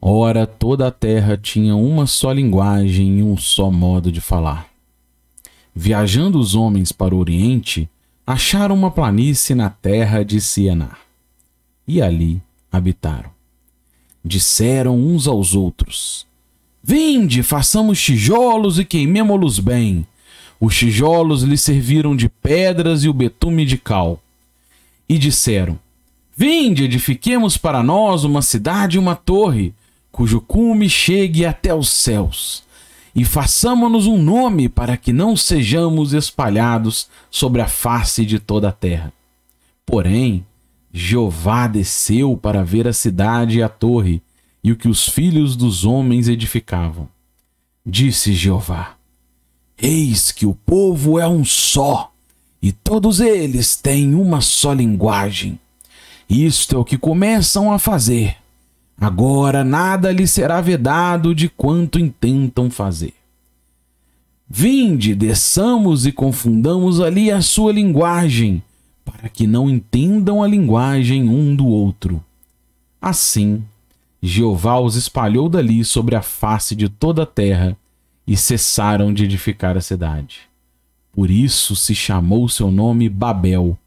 Ora, toda a terra tinha uma só linguagem e um só modo de falar. Viajando os homens para o Oriente, acharam uma planície na terra de Sianar, e ali habitaram. Disseram uns aos outros: Vinde, façamos tijolos e queimemo-los bem. Os tijolos lhe serviram de pedras e o betume de cal. E disseram: Vinde, edifiquemos para nós uma cidade e uma torre, cujo cume chegue até os céus, e façamo-nos um nome para que não sejamos espalhados sobre a face de toda a terra. Porém, Jeová desceu para ver a cidade e a torre, e o que os filhos dos homens edificavam. Disse Jeová: Eis que o povo é um só, e todos eles têm uma só linguagem. Isto é o que começam a fazer. Agora nada lhe será vedado de quanto intentam fazer. Vinde, desçamos e confundamos ali a sua linguagem, para que não entendam a linguagem um do outro. Assim, Jeová os espalhou dali sobre a face de toda a terra, e cessaram de edificar a cidade. Por isso se chamou seu nome Babel,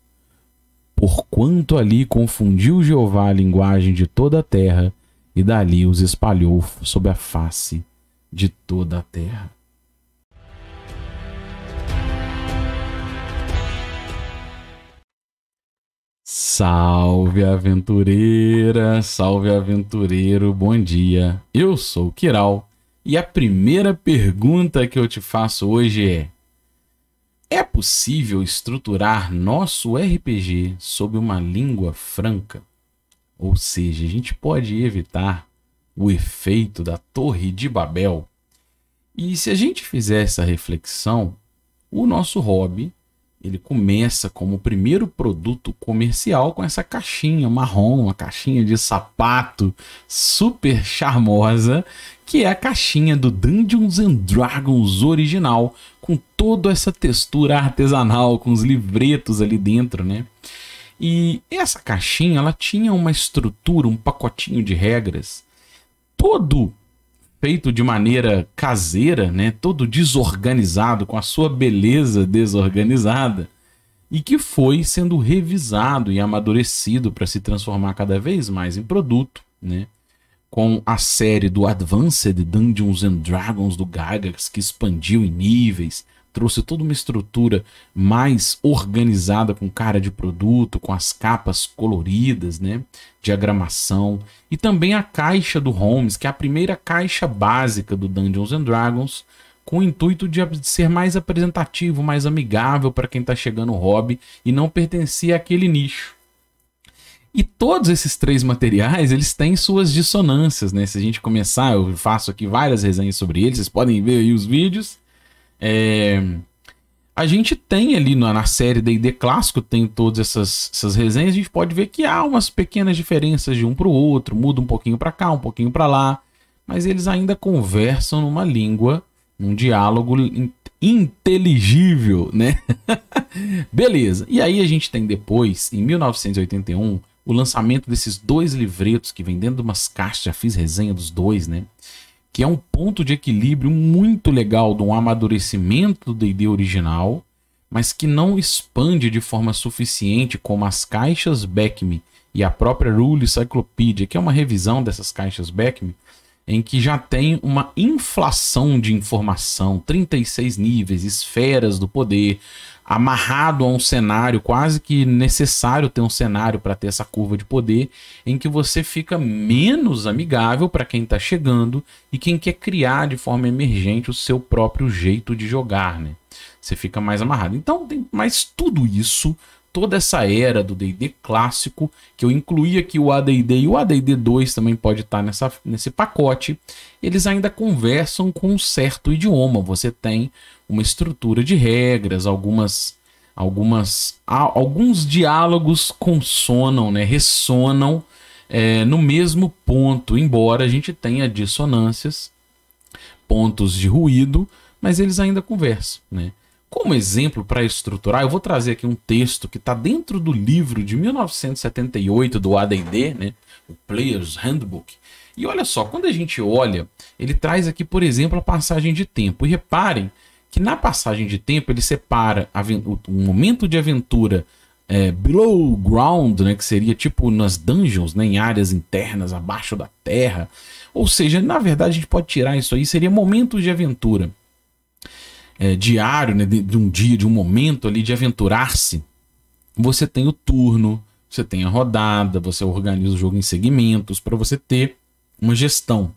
porquanto ali confundiu Jeová a linguagem de toda a terra, e dali os espalhou sobre a face de toda a terra. Salve aventureira, salve aventureiro, bom dia. Eu sou Kiral e a primeira pergunta que eu te faço hoje é: É possível estruturar nosso RPG sob uma língua franca? Ou seja, a gente pode evitar o efeito da Torre de Babel. E se a gente fizer essa reflexão, o nosso hobby ele começa como o primeiro produto comercial com essa caixinha marrom, uma caixinha de sapato super charmosa, que é a caixinha do Dungeons and Dragons original, com toda essa textura artesanal, com os livretos ali dentro, né? E essa caixinha, ela tinha uma estrutura, um pacotinho de regras, todo feito de maneira caseira, né? Todo desorganizado, com a sua beleza desorganizada, e que foi sendo revisado e amadurecido para se transformar cada vez mais em produto, né? Com a série do Advanced Dungeons and Dragons do Gagax, que expandiu em níveis, trouxe toda uma estrutura mais organizada com cara de produto, com as capas coloridas, né? Diagramação e também a caixa do Holmes, que é a primeira caixa básica do Dungeons and Dragons, com o intuito de ser mais apresentativo, mais amigável para quem está chegando no hobby e não pertencia àquele nicho. E todos esses três materiais, eles têm suas dissonâncias, né? Se a gente começar, eu faço aqui várias resenhas sobre eles, vocês podem ver aí os vídeos. É, a gente tem ali na, na série D&D clássico, tem todas essas, essas resenhas, a gente pode ver que há umas pequenas diferenças de um para o outro, muda um pouquinho para cá, um pouquinho para lá, mas eles ainda conversam numa língua, um diálogo in, inteligível, né? Beleza. E aí a gente tem depois, em 1981, o lançamento desses dois livretos que vem dentro de umas caixas, já fiz resenha dos dois, né? que é um ponto de equilíbrio muito legal de um amadurecimento do D&D original, mas que não expande de forma suficiente como as caixas Beckme e a própria Rule Encyclopedia, que é uma revisão dessas caixas Beckme, em que já tem uma inflação de informação, 36 níveis, esferas do poder, amarrado a um cenário, quase que necessário ter um cenário para ter essa curva de poder, em que você fica menos amigável para quem está chegando e quem quer criar de forma emergente o seu próprio jeito de jogar, né? Você fica mais amarrado. Então, tem, mais tudo isso toda essa era do D&D clássico, que eu incluí aqui o AD&D e o AD&D 2 também pode estar tá nessa, nesse pacote, eles ainda conversam com um certo idioma. Você tem uma estrutura de regras, algumas algumas alguns diálogos consonam, né, ressonam é, no mesmo ponto, embora a gente tenha dissonâncias, pontos de ruído, mas eles ainda conversam, né? Como exemplo para estruturar, eu vou trazer aqui um texto que está dentro do livro de 1978 do AD&D, né? o Player's Handbook. E olha só, quando a gente olha, ele traz aqui, por exemplo, a passagem de tempo. E reparem que na passagem de tempo ele separa o momento de aventura é, below ground, né, que seria tipo nas dungeons, né, em áreas internas, abaixo da terra. Ou seja, na verdade a gente pode tirar isso aí, seria momentos de aventura é, diário, né, de, de, um dia, de um momento ali de aventurar-se, você tem o turno, você tem a rodada, você organiza o jogo em segmentos para você ter uma gestão.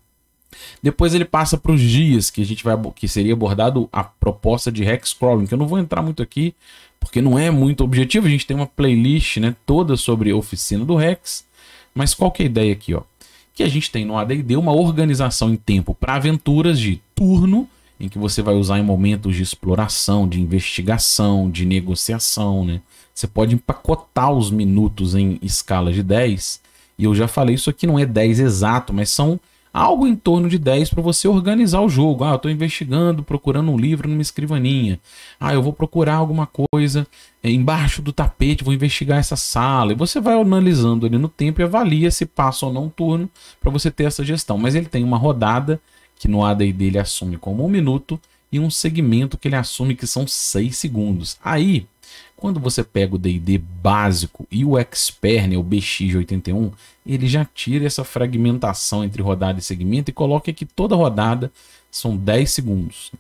Depois ele passa para os dias que a gente vai que seria abordado a proposta de hex crawling, que eu não vou entrar muito aqui, porque não é muito objetivo, a gente tem uma playlist, né, toda sobre oficina do hex, mas qual que é a ideia aqui, ó? Que a gente tem no AD&D uma organização em tempo para aventuras de turno em que você vai usar em momentos de exploração, de investigação, de negociação, né? Você pode empacotar os minutos em escala de 10, e eu já falei, isso aqui não é 10 exato, mas são algo em torno de 10 para você organizar o jogo. Ah, eu estou investigando, procurando um livro numa escrivaninha. Ah, eu vou procurar alguma coisa é, embaixo do tapete, vou investigar essa sala. E você vai analisando ali no tempo e avalia se passa ou não o turno para você ter essa gestão. Mas ele tem uma rodada que no AD&D ele assume como um minuto, e um segmento que ele assume que são 6 segundos. Aí, quando você pega o D&D básico e o Expert, né, o BX81, ele já tira essa fragmentação entre rodada e segmento e coloca que toda rodada são 10 segundos.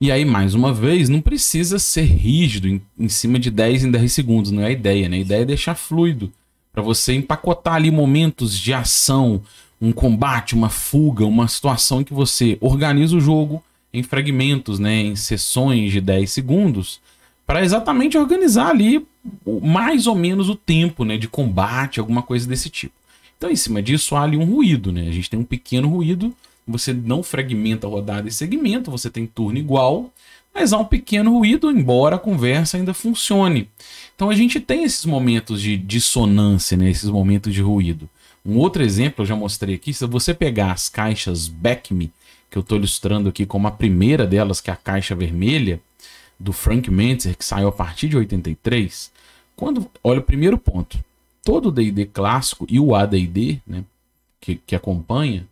E aí, mais uma vez, não precisa ser rígido em, em cima de 10 em 10 segundos, não é a ideia, né? A ideia é deixar fluido, para você empacotar ali momentos de ação, um combate, uma fuga, uma situação em que você organiza o jogo em fragmentos, né, em sessões de 10 segundos, para exatamente organizar ali mais ou menos o tempo, né, de combate, alguma coisa desse tipo. Então, em cima disso, há ali um ruído, né? A gente tem um pequeno ruído, você não fragmenta a rodada e segmento, você tem turno igual, mas há um pequeno ruído, embora a conversa ainda funcione. Então a gente tem esses momentos de dissonância, né? esses momentos de ruído. Um outro exemplo eu já mostrei aqui, se você pegar as caixas Back que eu estou ilustrando aqui como a primeira delas, que é a caixa vermelha, do Frank Mentzer, que saiu a partir de 83, quando, olha o primeiro ponto, todo o D&D clássico e o AD&D, né, que, que acompanha,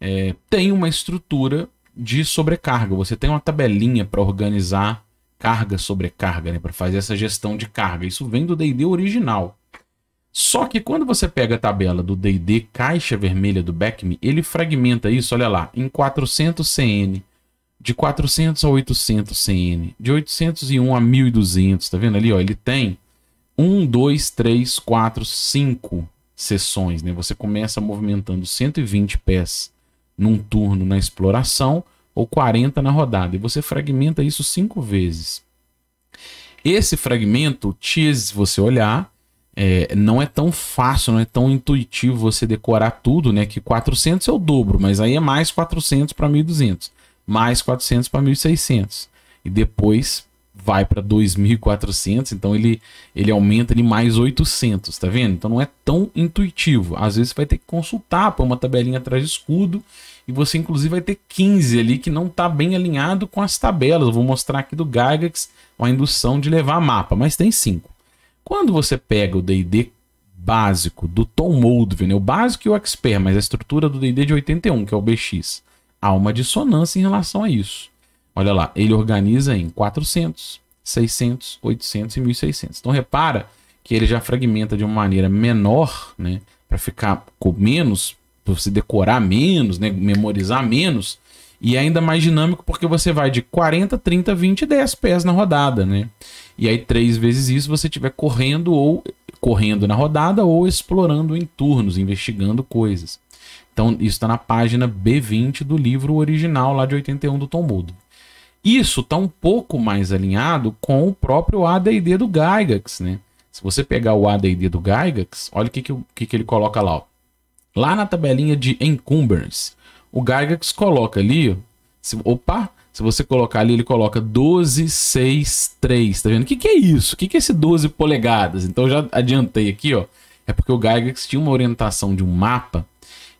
é, tem uma estrutura de sobrecarga, você tem uma tabelinha para organizar carga sobrecarga, né, para fazer essa gestão de carga, isso vem do D&D original, só que quando você pega a tabela do D&D caixa vermelha do Beckme, ele fragmenta isso, olha lá, em 400 CN, de 400 a 800 CN, de 801 a 1200, tá vendo ali, ó, ele tem 1, 2, 3, 4, 5 sessões, né? Você começa movimentando 120 pés num turno na exploração ou 40 na rodada, e você fragmenta isso cinco vezes. Esse fragmento, se você olhar, é, não é tão fácil, não é tão intuitivo você decorar tudo, né? Que 400 é o dobro, mas aí é mais 400 para 1.200, mais 400 para 1.600 e depois vai para 2.400, então ele, ele aumenta de mais 800, tá vendo? Então não é tão intuitivo. Às vezes você vai ter que consultar, pôr uma tabelinha atrás de escudo e você inclusive vai ter 15 ali que não está bem alinhado com as tabelas. Eu vou mostrar aqui do Gygax a indução de levar mapa, mas tem 5. Quando você pega o D&D básico do Tom Moldvin, né, o básico e o expert, mas a estrutura do D&D de 81, que é o BX, há uma dissonância em relação a isso. Olha lá, ele organiza em 400, 600, 800 e 1600. Então repara que ele já fragmenta de uma maneira menor, né, para ficar com menos, para você decorar menos, né, memorizar menos, e é ainda mais dinâmico porque você vai de 40, 30, 20 e 10 pés na rodada, né? E aí três vezes isso você tiver correndo ou correndo na rodada ou explorando em turnos, investigando coisas. Então isso está na página B20 do livro original lá de 81 do Tom Mudo. Isso está um pouco mais alinhado com o próprio AD&D do Gygax, né? Se você pegar o AD&D do Gygax, olha o que, que, que, que ele coloca lá. Ó. Lá na tabelinha de Encumbrance, o Gygax coloca ali, ó, se, opa, se você colocar ali, ele coloca 12, 6, 3, tá vendo? O que, que é isso? O que, que é esse 12 polegadas? Então já adiantei aqui, ó. É porque o Gygax tinha uma orientação de um mapa.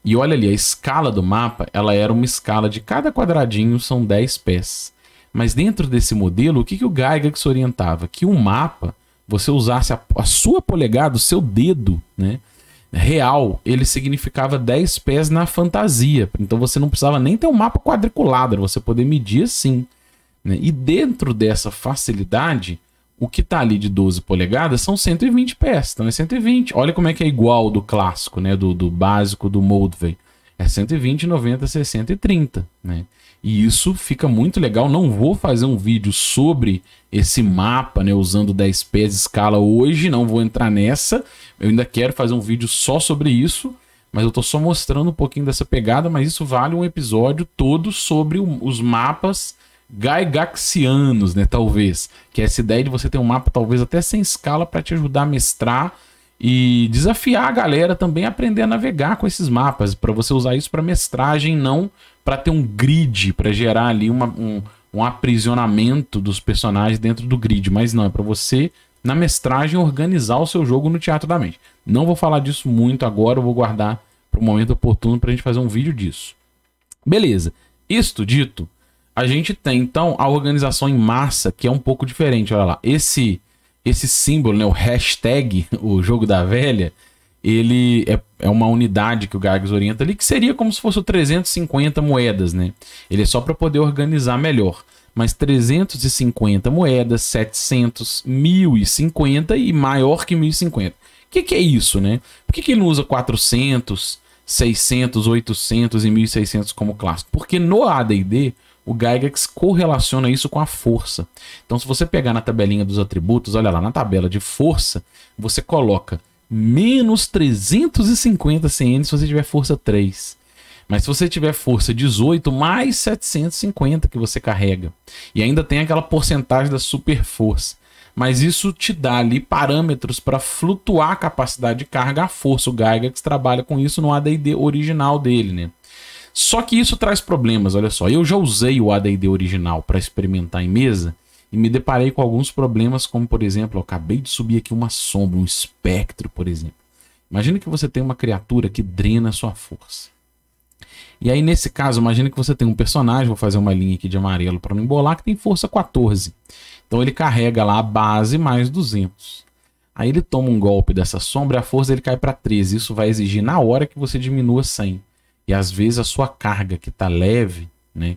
E olha ali, a escala do mapa, ela era uma escala de cada quadradinho são 10 pés. Mas dentro desse modelo, o que, que o Gygax orientava? Que o um mapa, você usasse a, a sua polegada, o seu dedo, né? real, ele significava 10 pés na fantasia. Então você não precisava nem ter um mapa quadriculado, você poder medir assim. Né? E dentro dessa facilidade, o que está ali de 12 polegadas são 120 pés. Então é 120. Olha como é que é igual do clássico, né? Do, do básico do Moldvay. É 120, 90, 60 e 30, né? E isso fica muito legal. Não vou fazer um vídeo sobre esse mapa, né? Usando 10 pés de escala hoje, não vou entrar nessa. Eu ainda quero fazer um vídeo só sobre isso. Mas eu estou só mostrando um pouquinho dessa pegada, mas isso vale um episódio todo sobre os mapas gaigaxianos, né? Talvez. Que é essa ideia de você ter um mapa, talvez até sem escala, para te ajudar a mestrar e desafiar a galera também a aprender a navegar com esses mapas, para você usar isso para mestragem, não para ter um grid, para gerar ali uma, um, um aprisionamento dos personagens dentro do grid, mas não, é para você na mestragem organizar o seu jogo no teatro da mente. Não vou falar disso muito agora, vou guardar para o momento oportuno para a gente fazer um vídeo disso. Beleza. Isto dito, a gente tem então a organização em massa que é um pouco diferente. Olha lá, esse esse símbolo, né, o hashtag, o jogo da velha, ele é, é uma unidade que o Gags orienta ali, que seria como se fosse 350 moedas, né? Ele é só para poder organizar melhor. Mas 350 moedas, 700, 1050 e maior que 1050. O que, que é isso, né? Por que, que ele não usa 400, 600, 800 e 1600 como clássico? Porque no ADD o Gygax correlaciona isso com a força. Então, se você pegar na tabelinha dos atributos, olha lá, na tabela de força, você coloca menos 350 CN se você tiver força 3. Mas se você tiver força 18, mais 750 que você carrega. E ainda tem aquela porcentagem da super força. Mas isso te dá ali parâmetros para flutuar a capacidade de carga, a força. O Gygax trabalha com isso no ADD original dele, né? Só que isso traz problemas, olha só. Eu já usei o AD&D original para experimentar em mesa e me deparei com alguns problemas, como por exemplo, eu acabei de subir aqui uma sombra, um espectro, por exemplo. Imagina que você tem uma criatura que drena a sua força. E aí, nesse caso, imagina que você tem um personagem, vou fazer uma linha aqui de amarelo para não embolar, que tem força 14. Então ele carrega lá a base mais 200. Aí ele toma um golpe dessa sombra e a força ele cai para 13. Isso vai exigir na hora que você diminua 100. E às vezes a sua carga que está leve, né,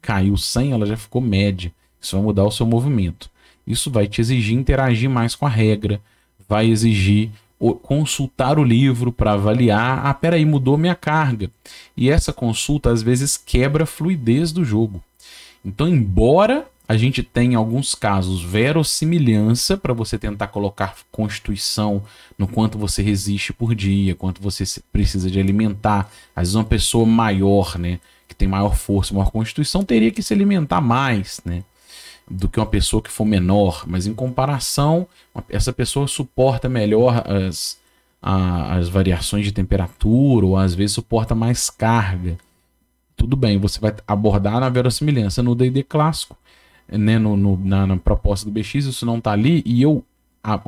caiu 100, ela já ficou média. Isso vai mudar o seu movimento. Isso vai te exigir interagir mais com a regra, vai exigir consultar o livro para avaliar. Ah, peraí, mudou minha carga. E essa consulta às vezes quebra a fluidez do jogo. Então, embora a gente tem em alguns casos verossimilhança para você tentar colocar constituição no quanto você resiste por dia, quanto você precisa de alimentar. Às vezes uma pessoa maior, né, que tem maior força, maior constituição, teria que se alimentar mais, né, do que uma pessoa que for menor. Mas em comparação, essa pessoa suporta melhor as, a, as variações de temperatura ou às vezes suporta mais carga. Tudo bem, você vai abordar na verossimilhança no D&D clássico né, no, no na, na, proposta do BX, isso não está ali, e eu, a,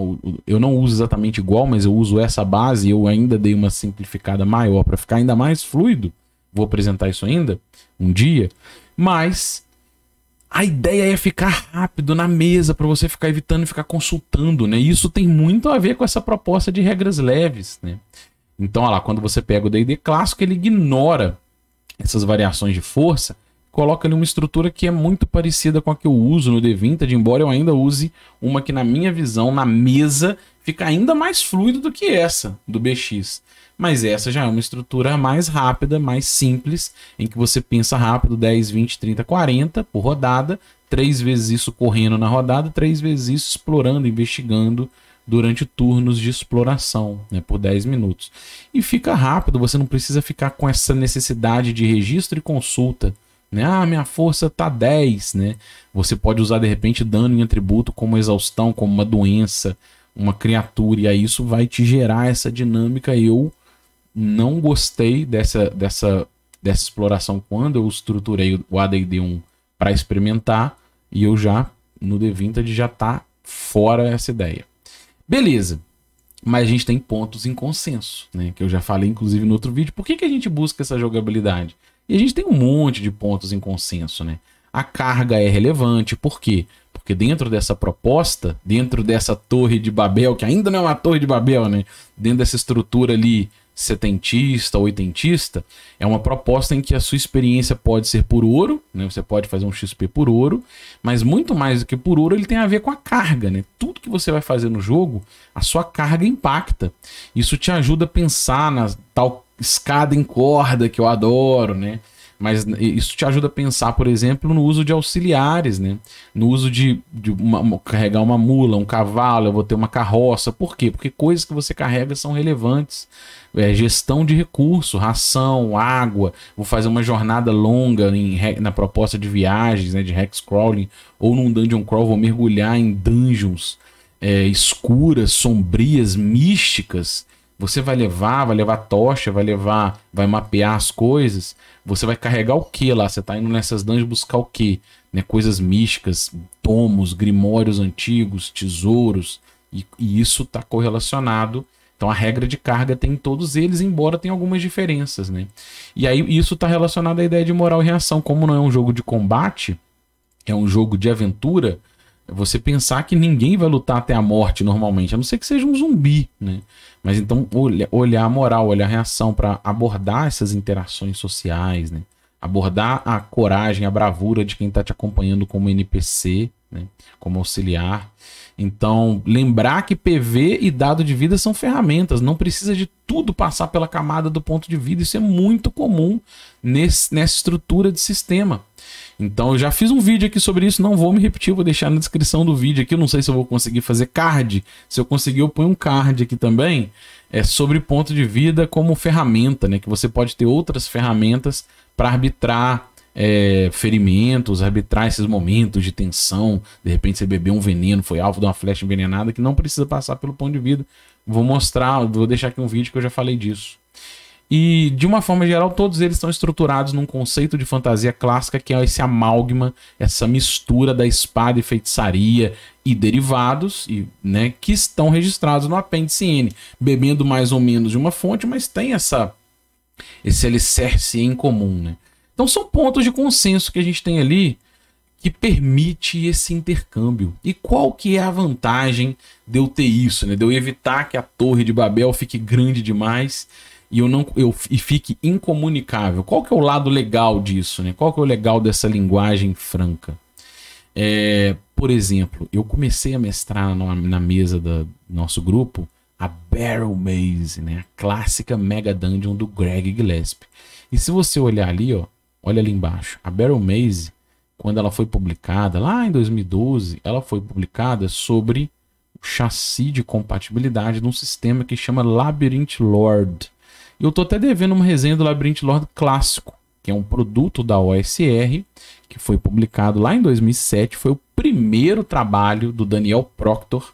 eu não uso exatamente igual, mas eu uso essa base e eu ainda dei uma simplificada maior para ficar ainda mais fluido. Vou apresentar isso ainda um dia, mas a ideia é ficar rápido na mesa para você ficar evitando ficar consultando, né? Isso tem muito a ver com essa proposta de regras leves, né? Então, olha lá, quando você pega o D&D clássico, ele ignora essas variações de força coloca ali uma estrutura que é muito parecida com a que eu uso no D20, embora eu ainda use uma que, na minha visão, na mesa, fica ainda mais fluido do que essa do BX. Mas essa já é uma estrutura mais rápida, mais simples, em que você pensa rápido 10, 20, 30, 40 por rodada, três vezes isso correndo na rodada, três vezes isso explorando, investigando durante turnos de exploração, né, por 10 minutos. E fica rápido, você não precisa ficar com essa necessidade de registro e consulta né? Ah, minha força tá 10, né? Você pode usar de repente dano em atributo como exaustão, como uma doença, uma criatura, e aí isso vai te gerar essa dinâmica. Eu não gostei dessa, dessa, dessa exploração quando eu estruturei o ADD 1 para experimentar, e eu já, no The Vintage já tá fora essa ideia. Beleza. Mas a gente tem pontos em consenso, né? Que eu já falei, inclusive, no outro vídeo. Por que, que a gente busca essa jogabilidade? E a gente tem um monte de pontos em consenso, né? A carga é relevante, por quê? Porque dentro dessa proposta, dentro dessa torre de Babel, que ainda não é uma torre de Babel, né? Dentro dessa estrutura ali setentista, oitentista, é uma proposta em que a sua experiência pode ser por ouro, né? Você pode fazer um XP por ouro, mas muito mais do que por ouro, ele tem a ver com a carga, né? Tudo que você vai fazer no jogo, a sua carga impacta. Isso te ajuda a pensar na tal escada em corda, que eu adoro, né? Mas isso te ajuda a pensar, por exemplo, no uso de auxiliares, né? No uso de, de uma, carregar uma mula, um cavalo, eu vou ter uma carroça. Por quê? Porque coisas que você carrega são relevantes. É, gestão de recurso, ração, água. Vou fazer uma jornada longa em, na proposta de viagens, né? De hex crawling ou num dungeon crawl, vou mergulhar em dungeons é, escuras, sombrias, místicas você vai levar, vai levar tocha, vai levar, vai mapear as coisas. Você vai carregar o que lá? Você tá indo nessas dungeons buscar o que? Né? Coisas místicas, tomos, grimórios antigos, tesouros. E, e isso está correlacionado. Então a regra de carga tem em todos eles, embora tenha algumas diferenças, né? E aí isso está relacionado à ideia de moral e reação. Como não é um jogo de combate, é um jogo de aventura, você pensar que ninguém vai lutar até a morte normalmente, a não ser que seja um zumbi, né? Mas então olha, olhar a moral, olhar a reação para abordar essas interações sociais, né? Abordar a coragem, a bravura de quem está te acompanhando como NPC, né? como auxiliar. Então, lembrar que PV e dado de vida são ferramentas, não precisa de tudo passar pela camada do ponto de vida. Isso é muito comum nesse, nessa estrutura de sistema. Então eu já fiz um vídeo aqui sobre isso, não vou me repetir, vou deixar na descrição do vídeo aqui. Eu não sei se eu vou conseguir fazer card. Se eu conseguir, eu ponho um card aqui também. É sobre ponto de vida como ferramenta, né? Que você pode ter outras ferramentas para arbitrar é, ferimentos, arbitrar esses momentos de tensão. De repente você bebeu um veneno, foi alvo de uma flecha envenenada que não precisa passar pelo ponto de vida. Vou mostrar, vou deixar aqui um vídeo que eu já falei disso. E, de uma forma geral, todos eles estão estruturados num conceito de fantasia clássica que é esse amálgama, essa mistura da espada e feitiçaria e derivados, e, né, que estão registrados no apêndice N, bebendo mais ou menos de uma fonte, mas tem essa esse alicerce em comum. Né? Então, são pontos de consenso que a gente tem ali que permite esse intercâmbio. E qual que é a vantagem de eu ter isso, né? de eu evitar que a Torre de Babel fique grande demais e eu não eu e fique incomunicável. Qual que é o lado legal disso, né? Qual que é o legal dessa linguagem franca? É, por exemplo, eu comecei a mestrar na, na mesa do nosso grupo a Barrel Maze, né? A clássica Mega Dungeon do Greg Gillespie. E se você olhar ali, ó, olha ali embaixo, a Barrel Maze, quando ela foi publicada lá em 2012, ela foi publicada sobre o chassi de compatibilidade de um sistema que chama Labyrinth Lord e eu tô até devendo uma resenha do Labyrinth Lord clássico, que é um produto da OSR, que foi publicado lá em 2007, foi o primeiro trabalho do Daniel Proctor,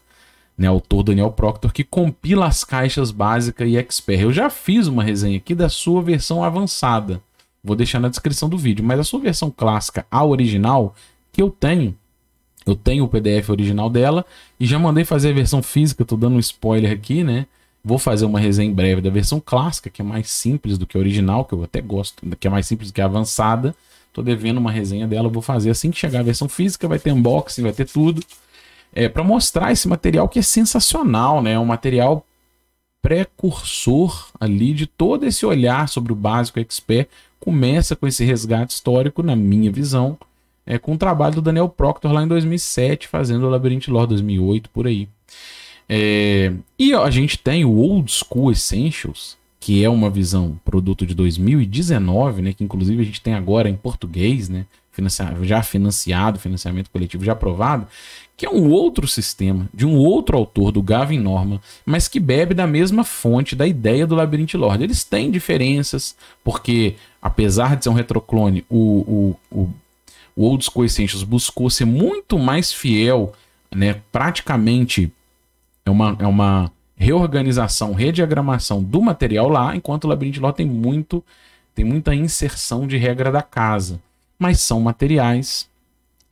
né, autor Daniel Proctor, que compila as caixas básica e expert. Eu já fiz uma resenha aqui da sua versão avançada. Vou deixar na descrição do vídeo, mas a sua versão clássica, a original, que eu tenho, eu tenho o PDF original dela e já mandei fazer a versão física, tô dando um spoiler aqui, né? Vou fazer uma resenha em breve da versão clássica, que é mais simples do que a original, que eu até gosto, que é mais simples do que a avançada. Tô devendo uma resenha dela, vou fazer assim que chegar a versão física, vai ter unboxing, vai ter tudo. É, para mostrar esse material que é sensacional, né? É um material precursor ali de todo esse olhar sobre o básico expert. Começa com esse resgate histórico, na minha visão, é, com o trabalho do Daniel Proctor lá em 2007, fazendo o Labyrinth Lore 2008, por aí. É, e a gente tem o Old School Essentials, que é uma visão produto de 2019, né, que inclusive a gente tem agora em português, né, já financiado, financiamento coletivo já aprovado, que é um outro sistema de um outro autor do Gavin Norman, mas que bebe da mesma fonte da ideia do Labyrinth Lord. Eles têm diferenças, porque apesar de ser um retroclone, o, o, o, o Old School Essentials buscou ser muito mais fiel, né, praticamente é uma, é uma reorganização, rediagramação do material lá, enquanto o labirinto de Ló tem muito tem muita inserção de regra da casa, mas são materiais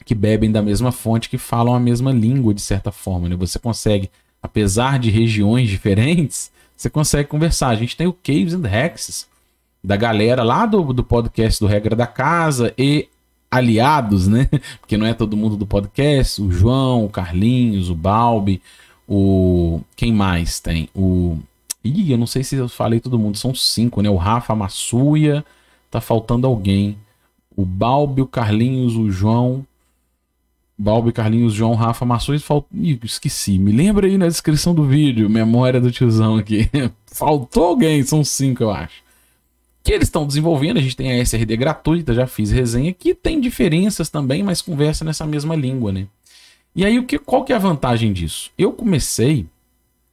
que bebem da mesma fonte, que falam a mesma língua de certa forma, né? Você consegue, apesar de regiões diferentes, você consegue conversar. A gente tem o Caves and Hexes, da galera lá do, do podcast do Regra da Casa e aliados, né? Porque não é todo mundo do podcast, o João, o Carlinhos, o Balbi, o. Quem mais tem? O. Ih, eu não sei se eu falei todo mundo. São cinco, né? O Rafa Massuia. Tá faltando alguém. O Balbi, o Carlinhos, o João. Balbi, Carlinhos, João, Rafa, Massuia, falt... Ih, esqueci. Me lembra aí na descrição do vídeo, memória do tiozão aqui. Faltou alguém, são cinco, eu acho. Que eles estão desenvolvendo, a gente tem a SRD gratuita, já fiz resenha aqui, tem diferenças também, mas conversa nessa mesma língua, né? E aí, o que, qual que é a vantagem disso? Eu comecei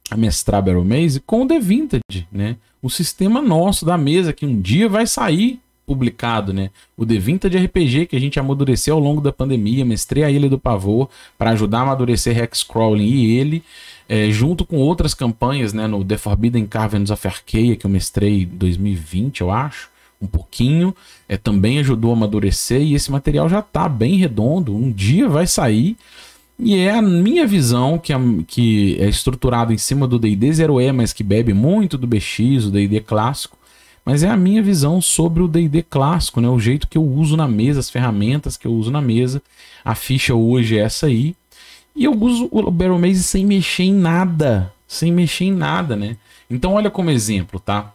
a mestrar Battle Maze com o The Vintage, né? O sistema nosso da mesa que um dia vai sair publicado, né? O The Vintage RPG que a gente amadureceu ao longo da pandemia, mestrei a Ilha do Pavor para ajudar a amadurecer Hex Crawling e ele, é, junto com outras campanhas, né? No The Forbidden Caverns of Arcaia que eu mestrei em 2020, eu acho, um pouquinho, é, também ajudou a amadurecer e esse material já tá bem redondo, um dia vai sair. E é a minha visão, que é, que é estruturada em cima do DD 0E, mas que bebe muito do BX, o DD clássico. Mas é a minha visão sobre o DD clássico, né? o jeito que eu uso na mesa, as ferramentas que eu uso na mesa. A ficha hoje é essa aí. E eu uso o Barrel Maze sem mexer em nada. Sem mexer em nada, né? Então, olha como exemplo, tá?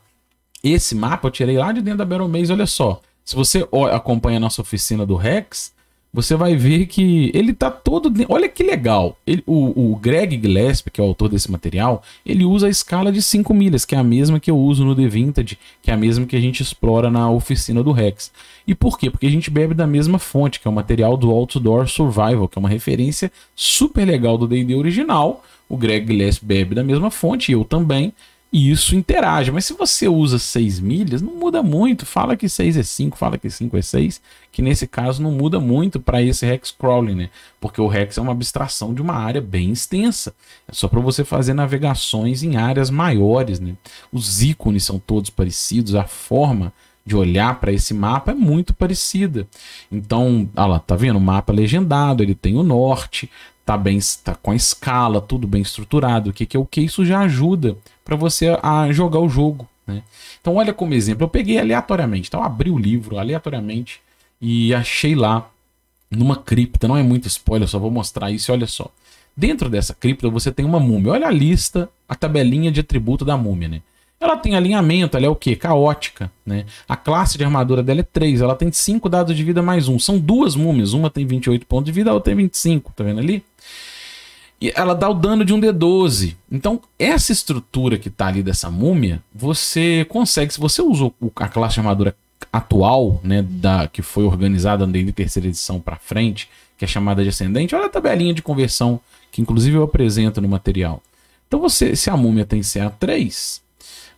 Esse mapa eu tirei lá de dentro da Barrel Maze, olha só. Se você acompanha a nossa oficina do Rex, você vai ver que ele tá todo. Olha que legal. Ele, o, o, Greg Gillespie, que é o autor desse material, ele usa a escala de 5 milhas, que é a mesma que eu uso no The Vintage, que é a mesma que a gente explora na oficina do Rex. E por quê? Porque a gente bebe da mesma fonte, que é o material do Outdoor Survival, que é uma referência super legal do DD original. O Greg Gillespie bebe da mesma fonte, eu também e isso interage. Mas se você usa 6 milhas, não muda muito. Fala que 6 é 5, fala que 5 é 6, que nesse caso não muda muito para esse hex crawling, né? Porque o hex é uma abstração de uma área bem extensa. É só para você fazer navegações em áreas maiores, né? Os ícones são todos parecidos, a forma de olhar para esse mapa é muito parecida. Então, olha lá, tá vendo? O mapa legendado, ele tem o norte, tá bem, tá com a escala, tudo bem estruturado, o que, que é o que isso já ajuda para você a jogar o jogo, né? Então olha como exemplo, eu peguei aleatoriamente, então abri o livro aleatoriamente e achei lá numa cripta, não é muito spoiler, só vou mostrar isso, olha só. Dentro dessa cripta você tem uma múmia. Olha a lista, a tabelinha de atributo da múmia, né? Ela tem alinhamento, ela é o quê? Caótica, né? A classe de armadura dela é 3, ela tem 5 dados de vida mais 1. São duas múmias, uma tem 28 pontos de vida, a outra tem 25, tá vendo ali? E ela dá o dano de um D12. Então, essa estrutura que tá ali dessa múmia, você consegue. Se você usou a classe de armadura atual, né, da, que foi organizada desde terceira edição para frente, que é chamada de ascendente, olha a tabelinha de conversão, que inclusive eu apresento no material. Então, você, se a múmia tem CA3,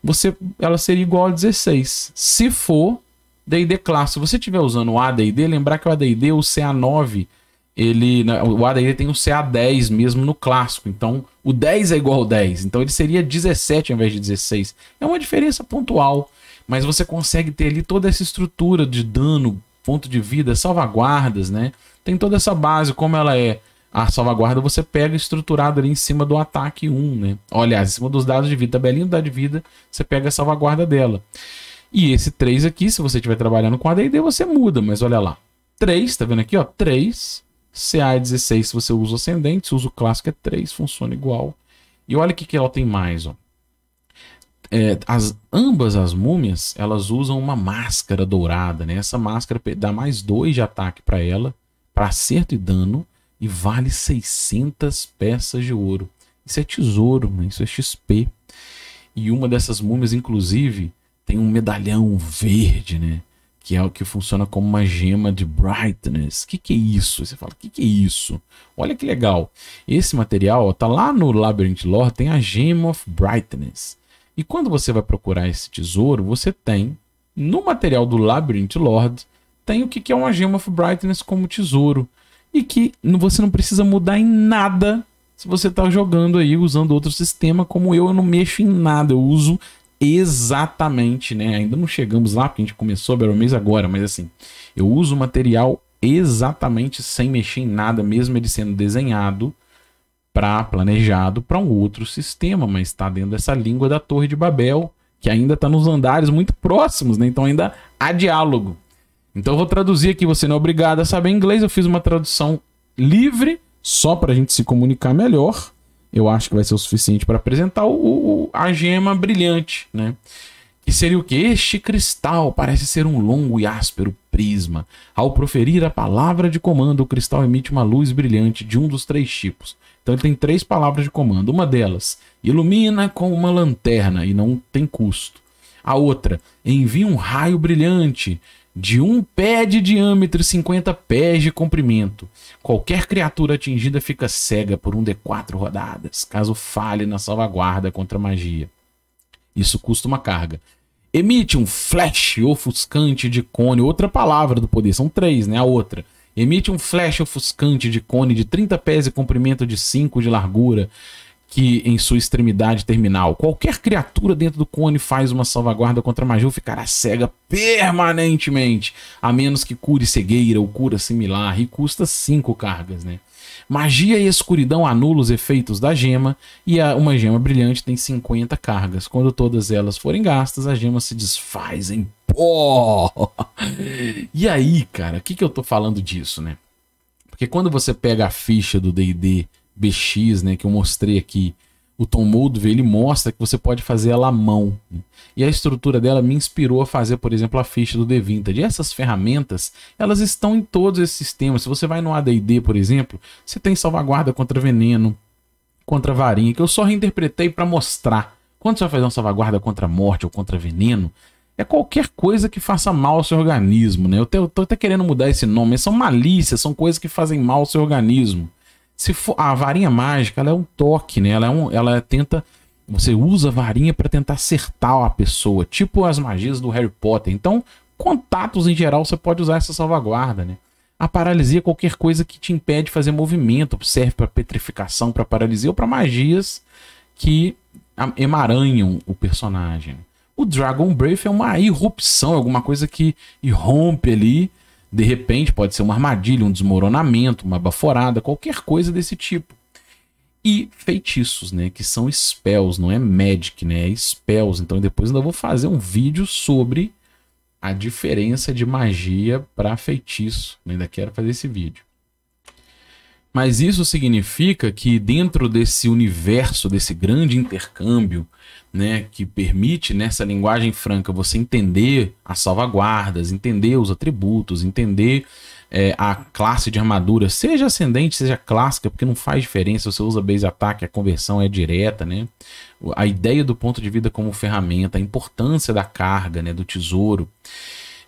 você, ela seria igual a 16. Se for DD classe, se você estiver usando o ADD, lembrar que o ADD, o CA9 ele, né, o ADI tem um CA10 mesmo no clássico, então o 10 é igual ao 10, então ele seria 17 ao invés de 16. É uma diferença pontual, mas você consegue ter ali toda essa estrutura de dano, ponto de vida, salvaguardas, né? Tem toda essa base, como ela é a salvaguarda, você pega estruturado ali em cima do ataque 1, né? Aliás, em cima dos dados de vida, belinho do dado de vida, você pega a salvaguarda dela. E esse 3 aqui, se você estiver trabalhando com ADD, você muda, mas olha lá. 3, tá vendo aqui, ó? 3 CA é 16 se você usa o ascendente, se usa o clássico é 3, funciona igual. E olha o que, que ela tem mais, ó. É, as, ambas as múmias, elas usam uma máscara dourada, né? Essa máscara dá mais 2 de ataque para ela, para acerto e dano, e vale 600 peças de ouro. Isso é tesouro, né? isso é XP. E uma dessas múmias, inclusive, tem um medalhão verde, né? que é o que funciona como uma gema de brightness. O que, que é isso? Você fala, o que, que é isso? Olha que legal. Esse material está lá no Labyrinth Lore, tem a Gem of Brightness. E quando você vai procurar esse tesouro, você tem, no material do Labyrinth Lord, tem o que, que é uma Gem of Brightness como tesouro. E que você não precisa mudar em nada se você está jogando aí usando outro sistema, como eu, eu não mexo em nada. Eu uso exatamente, né? Ainda não chegamos lá, porque a gente começou a Battle agora, mas assim, eu uso o material exatamente sem mexer em nada, mesmo ele sendo desenhado para planejado para um outro sistema, mas está dentro dessa língua da Torre de Babel, que ainda está nos andares muito próximos, né? Então ainda há diálogo. Então eu vou traduzir aqui, você não é obrigado a saber inglês, eu fiz uma tradução livre só para a gente se comunicar melhor eu acho que vai ser o suficiente para apresentar o, o, a gema brilhante, né? Que seria o que? Este cristal parece ser um longo e áspero prisma. Ao proferir a palavra de comando, o cristal emite uma luz brilhante de um dos três tipos. Então ele tem três palavras de comando. Uma delas, ilumina com uma lanterna e não tem custo. A outra, envia um raio brilhante de um pé de diâmetro e 50 pés de comprimento. Qualquer criatura atingida fica cega por um de quatro rodadas, caso falhe na salvaguarda contra magia. Isso custa uma carga. Emite um flash ofuscante de cone, outra palavra do poder, são três, né? A outra. Emite um flash ofuscante de cone de 30 pés e comprimento de 5 de largura que em sua extremidade terminal. Qualquer criatura dentro do cone faz uma salvaguarda contra a magia ficará cega permanentemente, a menos que cure cegueira ou cura similar, e custa 5 cargas, né? Magia e escuridão anulam os efeitos da gema, e a, uma gema brilhante tem 50 cargas. Quando todas elas forem gastas, a gema se desfaz em pó. E aí, cara, o que, que eu tô falando disso, né? Porque quando você pega a ficha do DD BX, né, que eu mostrei aqui, o Tom Moldve, ele mostra que você pode fazer ela à mão. Né? E a estrutura dela me inspirou a fazer, por exemplo, a ficha do The Vintage. essas ferramentas, elas estão em todos esses sistemas. Se você vai no AD&D, por exemplo, você tem salvaguarda contra veneno, contra varinha, que eu só reinterpretei para mostrar. Quando você vai fazer uma salvaguarda contra morte ou contra veneno, é qualquer coisa que faça mal ao seu organismo, né? Eu, eu tô até querendo mudar esse nome, são malícias, são coisas que fazem mal ao seu organismo. Se for a varinha mágica, ela é um toque, né? Ela é um, ela tenta você usa a varinha para tentar acertar a pessoa, tipo as magias do Harry Potter. Então, contatos em geral você pode usar essa salvaguarda, né? A paralisia é qualquer coisa que te impede de fazer movimento, serve para petrificação, para paralisia ou para magias que emaranham o personagem. O Dragon Breath é uma irrupção, é alguma coisa que irrompe ali de repente, pode ser uma armadilha, um desmoronamento, uma baforada, qualquer coisa desse tipo. E feitiços, né? Que são spells, não é magic, né? É spells. Então depois ainda vou fazer um vídeo sobre a diferença de magia para feitiço. Eu ainda quero fazer esse vídeo. Mas isso significa que dentro desse universo, desse grande intercâmbio, né, que permite nessa linguagem franca você entender as salvaguardas, entender os atributos, entender é, a classe de armadura, seja ascendente, seja clássica, porque não faz diferença, você usa base ataque, a conversão é direta, né? A ideia do ponto de vida como ferramenta, a importância da carga, né, do tesouro.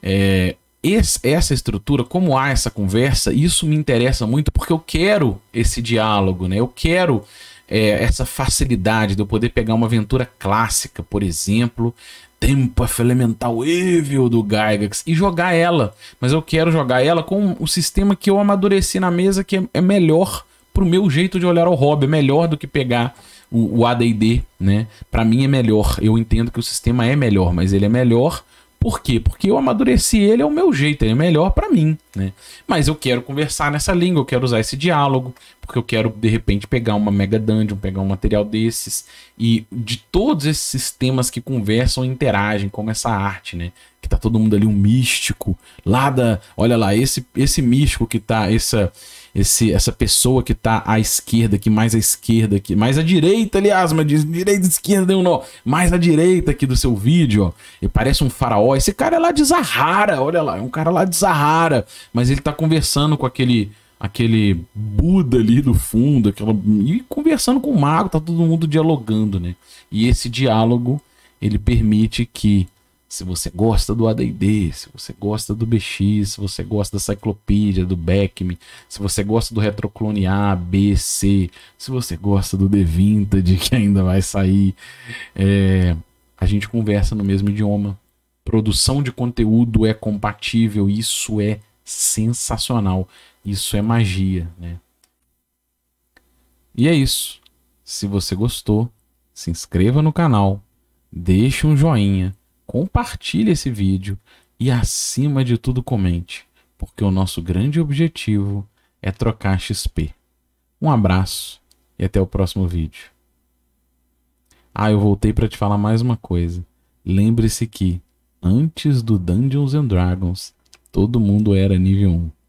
É, esse, essa estrutura, como há essa conversa, isso me interessa muito porque eu quero esse diálogo, né? Eu quero é, essa facilidade de eu poder pegar uma aventura clássica, por exemplo, Tempo Elemental Evil do Gygax e jogar ela. Mas eu quero jogar ela com o sistema que eu amadureci na mesa, que é, é melhor pro meu jeito de olhar ao hobby, é melhor do que pegar o, o AD&D, né? Para mim é melhor. Eu entendo que o sistema é melhor, mas ele é melhor por quê? Porque eu amadureci ele é o meu jeito, ele é melhor para mim, né? Mas eu quero conversar nessa língua, eu quero usar esse diálogo, porque eu quero de repente pegar uma mega dungeon, pegar um material desses e de todos esses sistemas que conversam e interagem, como essa arte, né? Que tá todo mundo ali um místico, lá da, olha lá, esse esse místico que tá essa esse, essa pessoa que tá à esquerda, que mais à esquerda, que mais à direita, aliás, mas de direita esquerda um nó mais à direita aqui do seu vídeo, ó. ele parece um faraó. Esse cara é lá de Zahara, olha lá, é um cara lá de Zahara, mas ele tá conversando com aquele aquele Buda ali do fundo, aquela e conversando com o mago, tá todo mundo dialogando, né? E esse diálogo ele permite que se você gosta do AD&D, se você gosta do BX, se você gosta da Cyclopedia, do Beckme, se você gosta do Retroclone A, B, C, se você gosta do The Vintage, que ainda vai sair, é, a gente conversa no mesmo idioma. Produção de conteúdo é compatível, isso é sensacional, isso é magia, né? E é isso. Se você gostou, se inscreva no canal, deixe um joinha compartilhe esse vídeo e, acima de tudo, comente, porque o nosso grande objetivo é trocar XP. Um abraço e até o próximo vídeo. Ah, eu voltei para te falar mais uma coisa. Lembre-se que, antes do Dungeons and Dragons, todo mundo era nível 1.